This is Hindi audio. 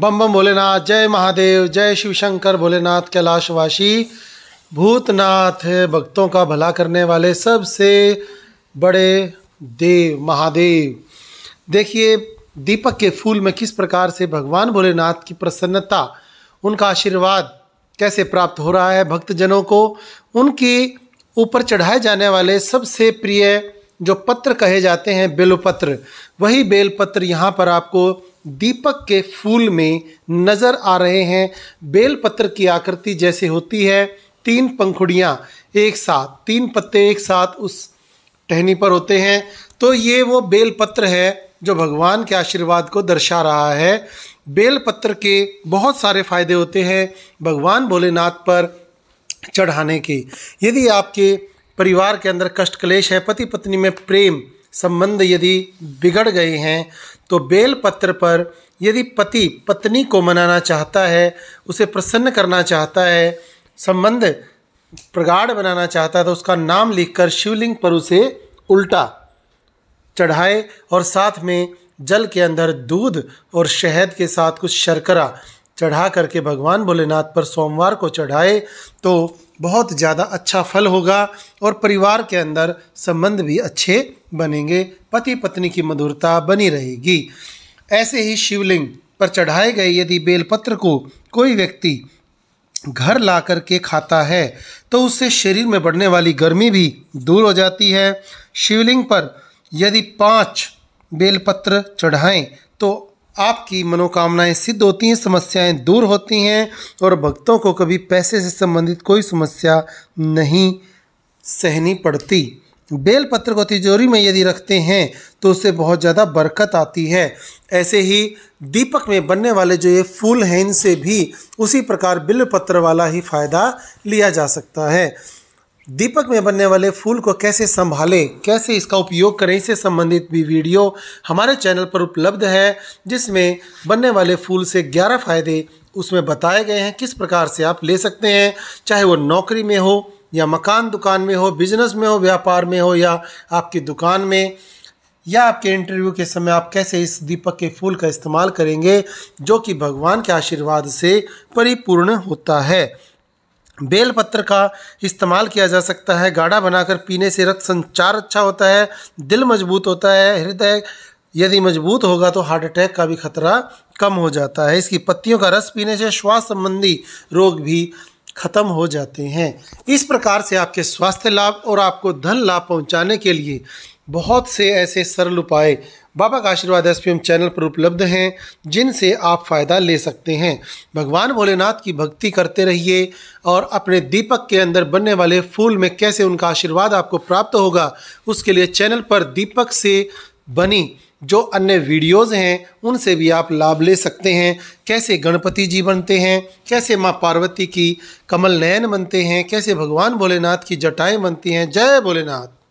बम बम भोलेनाथ जय महादेव जय शिव शंकर भोलेनाथ कैलाशवासी भूतनाथ भक्तों का भला करने वाले सबसे बड़े देव महादेव देखिए दीपक के फूल में किस प्रकार से भगवान भोलेनाथ की प्रसन्नता उनका आशीर्वाद कैसे प्राप्त हो रहा है भक्तजनों को उनके ऊपर चढ़ाए जाने वाले सबसे प्रिय जो पत्र कहे जाते हैं बेलपत्र वही बेलपत्र यहाँ पर आपको दीपक के फूल में नजर आ रहे हैं बेलपत्र की आकृति जैसे होती है तीन पंखुड़ियाँ एक साथ तीन पत्ते एक साथ उस टहनी पर होते हैं तो ये वो बेलपत्र है जो भगवान के आशीर्वाद को दर्शा रहा है बेलपत्र के बहुत सारे फायदे होते हैं भगवान भोलेनाथ पर चढ़ाने के यदि आपके परिवार के अंदर कष्ट क्लेश है पति पत्नी में प्रेम संबंध यदि बिगड़ गए हैं तो बेल पत्र पर यदि पति पत्नी को मनाना चाहता है उसे प्रसन्न करना चाहता है संबंध प्रगाढ़ बनाना चाहता है तो उसका नाम लिखकर शिवलिंग पर उसे उल्टा चढ़ाए और साथ में जल के अंदर दूध और शहद के साथ कुछ शर्करा चढ़ा करके भगवान भोलेनाथ पर सोमवार को चढ़ाए तो बहुत ज़्यादा अच्छा फल होगा और परिवार के अंदर संबंध भी अच्छे बनेंगे पति पत्नी की मधुरता बनी रहेगी ऐसे ही शिवलिंग पर चढ़ाए गए यदि बेलपत्र को कोई व्यक्ति घर ला कर के खाता है तो उससे शरीर में बढ़ने वाली गर्मी भी दूर हो जाती है शिवलिंग पर यदि पाँच बेलपत्र चढ़ाएं तो आपकी मनोकामनाएं सिद्ध होती हैं समस्याएं दूर होती हैं और भक्तों को कभी पैसे से संबंधित कोई समस्या नहीं सहनी पड़ती बेलपत्र को तिजोरी में यदि रखते हैं तो उससे बहुत ज़्यादा बरकत आती है ऐसे ही दीपक में बनने वाले जो ये फूल हैं इनसे भी उसी प्रकार बिलपत्र वाला ही फ़ायदा लिया जा सकता है दीपक में बनने वाले फूल को कैसे संभालें कैसे इसका उपयोग करें इससे संबंधित भी वीडियो हमारे चैनल पर उपलब्ध है जिसमें बनने वाले फूल से 11 फायदे उसमें बताए गए हैं किस प्रकार से आप ले सकते हैं चाहे वो नौकरी में हो या मकान दुकान में हो बिजनेस में हो व्यापार में हो या आपकी दुकान में या आपके इंटरव्यू के समय आप कैसे इस दीपक के फूल का इस्तेमाल करेंगे जो कि भगवान के आशीर्वाद से परिपूर्ण होता है बेलपत्र का इस्तेमाल किया जा सकता है गाढ़ा बनाकर पीने से रक्त संचार अच्छा होता है दिल मजबूत होता है हृदय यदि मजबूत होगा तो हार्ट अटैक का भी खतरा कम हो जाता है इसकी पत्तियों का रस पीने से श्वास संबंधी रोग भी खत्म हो जाते हैं इस प्रकार से आपके स्वास्थ्य लाभ और आपको धन लाभ पहुंचाने के लिए बहुत से ऐसे सरल उपाय बाबा का आशीर्वाद एस चैनल पर उपलब्ध हैं जिनसे आप फ़ायदा ले सकते हैं भगवान भोलेनाथ की भक्ति करते रहिए और अपने दीपक के अंदर बनने वाले फूल में कैसे उनका आशीर्वाद आपको प्राप्त होगा उसके लिए चैनल पर दीपक से बनी जो अन्य वीडियोस हैं उनसे भी आप लाभ ले सकते हैं कैसे गणपति जी बनते हैं कैसे माँ पार्वती की कमल नयन बनते हैं कैसे भगवान भोलेनाथ की जटाएँ बनती हैं जय भोलेनाथ